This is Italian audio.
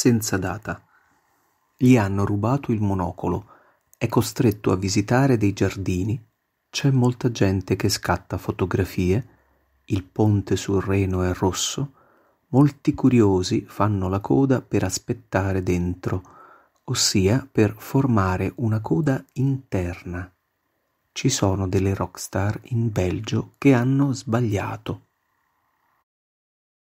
senza data. Gli hanno rubato il monocolo, è costretto a visitare dei giardini, c'è molta gente che scatta fotografie, il ponte sul Reno è rosso, molti curiosi fanno la coda per aspettare dentro, ossia per formare una coda interna. Ci sono delle rockstar in Belgio che hanno sbagliato.